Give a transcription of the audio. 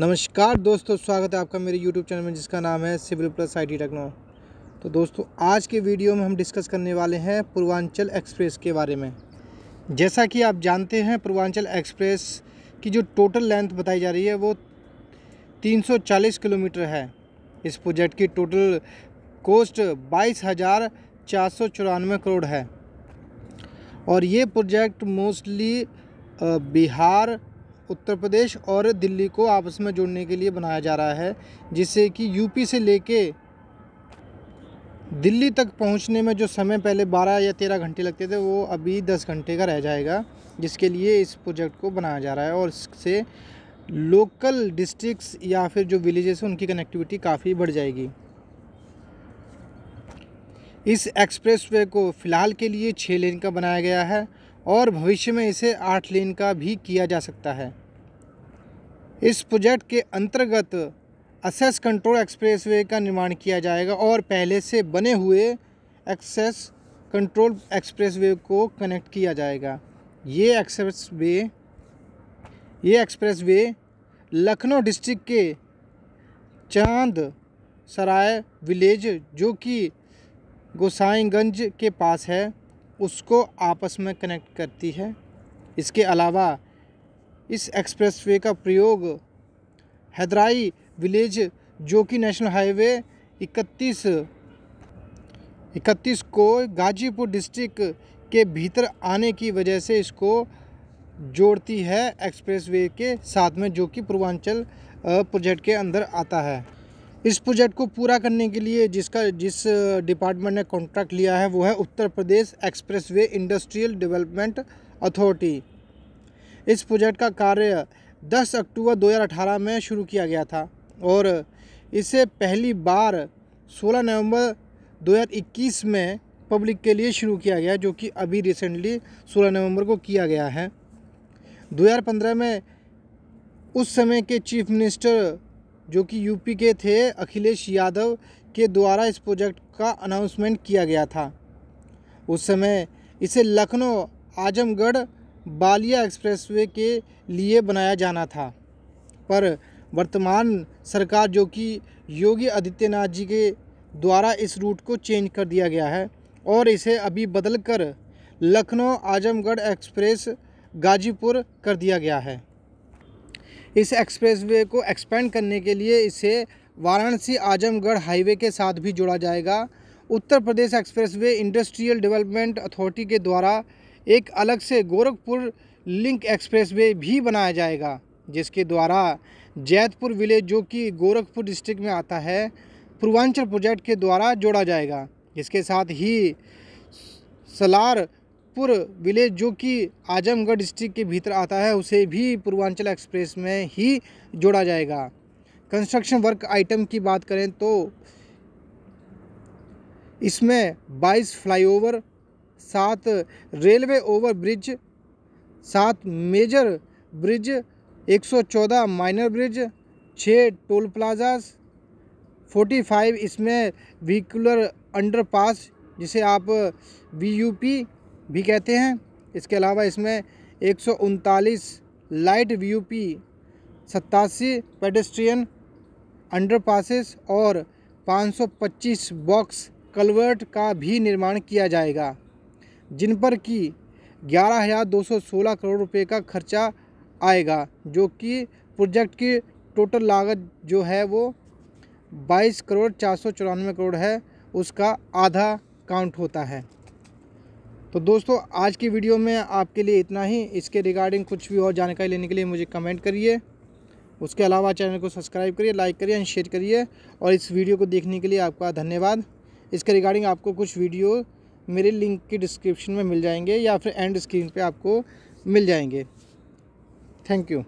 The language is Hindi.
नमस्कार दोस्तों स्वागत है आपका मेरे YouTube चैनल में जिसका नाम है सिविल प्लस आई टी तो दोस्तों आज के वीडियो में हम डिस्कस करने वाले हैं पूर्वांचल एक्सप्रेस के बारे में जैसा कि आप जानते हैं पूर्वांचल एक्सप्रेस की जो टोटल लेंथ बताई जा रही है वो 340 किलोमीटर है इस प्रोजेक्ट की टोटल कोस्ट बाईस करोड़ है और ये प्रोजेक्ट मोस्टली बिहार उत्तर प्रदेश और दिल्ली को आपस में जोड़ने के लिए बनाया जा रहा है जिससे कि यूपी से लेके दिल्ली तक पहुंचने में जो समय पहले 12 या 13 घंटे लगते थे वो अभी 10 घंटे का रह जाएगा जिसके लिए इस प्रोजेक्ट को बनाया जा रहा है और इससे लोकल डिस्ट्रिक्स या फिर जो विलेजेस हैं उनकी कनेक्टिविटी काफ़ी बढ़ जाएगी इस एक्सप्रेसवे को फ़िलहाल के लिए छः लेन का बनाया गया है और भविष्य में इसे आठ लेन का भी किया जा सकता है इस प्रोजेक्ट के अंतर्गत एक्सेस कंट्रोल एक्सप्रेसवे का निर्माण किया जाएगा और पहले से बने हुए एक्सेस कंट्रोल एक्सप्रेसवे को कनेक्ट किया जाएगा ये एक्सप्रेस वे ये एक्सप्रेस वे लखनऊ डिस्ट्रिक्ट के चांद सराय विलेज जो कि गोसाईगंज के पास है उसको आपस में कनेक्ट करती है इसके अलावा इस एक्सप्रेसवे का प्रयोग हैदराई विलेज जो कि नेशनल हाईवे 31 इकतीस को गाजीपुर डिस्ट्रिक्ट के भीतर आने की वजह से इसको जोड़ती है एक्सप्रेसवे के साथ में जो कि पूर्वांचल प्रोजेक्ट के अंदर आता है इस प्रोजेक्ट को पूरा करने के लिए जिसका जिस डिपार्टमेंट ने कॉन्ट्रैक्ट लिया है वो है Uttar Pradesh expressway industrial development authority इस प्रोजेक्ट का कार्य 10 अक्टूबर 2018 में शुरू किया गया था और इसे पहली बार 16 नवंबर 2021 में पब्लिक के लिए शुरू किया गया जो कि अभी रिसेंटली 16 नवंबर को किया गया है 2015 में उस समय के चीफ मिनिस्टर जो कि यूपी के थे अखिलेश यादव के द्वारा इस प्रोजेक्ट का अनाउंसमेंट किया गया था उस समय इसे लखनऊ आजमगढ़ बालिया एक्सप्रेसवे के लिए बनाया जाना था पर वर्तमान सरकार जो कि योगी आदित्यनाथ जी के द्वारा इस रूट को चेंज कर दिया गया है और इसे अभी बदल कर लखनऊ आजमगढ़ एक्सप्रेस गाजीपुर कर दिया गया है इस एक्सप्रेसवे को एक्सपेंड करने के लिए इसे वाराणसी आजमगढ़ हाईवे के साथ भी जोड़ा जाएगा Uttar Pradesh expressway industrial development authority के द्वारा एक अलग से गोरखपुर लिंक एक्सप्रेसवे भी बनाया जाएगा जिसके द्वारा जैतपुर विलेज जो कि गोरखपुर डिस्ट्रिक्ट में आता है पूर्वांचल प्रोजेक्ट के द्वारा जोड़ा जाएगा इसके साथ ही सलार पुर विलेज जो कि आजमगढ़ डिस्ट्रिक्ट के भीतर आता है उसे भी पूर्वांचल एक्सप्रेस में ही जोड़ा जाएगा कंस्ट्रक्शन वर्क आइटम की बात करें तो इसमें 22 फ्लाईओवर सात रेलवे ओवर ब्रिज सात मेजर ब्रिज 114 माइनर ब्रिज छः टोल प्लाजास 45 इसमें व्हीकुलर अंडरपास जिसे आप वी भी कहते हैं इसके अलावा इसमें एक लाइट व्यू पी सत्तासी पेडेस्ट्रियन अंडरपासेस और 525 बॉक्स कलवर्ट का भी निर्माण किया जाएगा जिन पर कि ग्यारह हज़ार दो सौ सोलह करोड़ रुपए का खर्चा आएगा जो कि प्रोजेक्ट की टोटल लागत जो है वो बाईस करोड़ चार सौ चौरानवे करोड़ है उसका आधा काउंट होता है तो दोस्तों आज की वीडियो में आपके लिए इतना ही इसके रिगार्डिंग कुछ भी और जानकारी लेने के लिए मुझे कमेंट करिए उसके अलावा चैनल को सब्सक्राइब करिए लाइक करिए एंड शेयर करिए और इस वीडियो को देखने के लिए आपका धन्यवाद इसके रिगार्डिंग आपको कुछ वीडियो मेरे लिंक की डिस्क्रिप्शन में मिल जाएंगे या फिर एंड स्क्रीन पे आपको मिल जाएंगे थैंक यू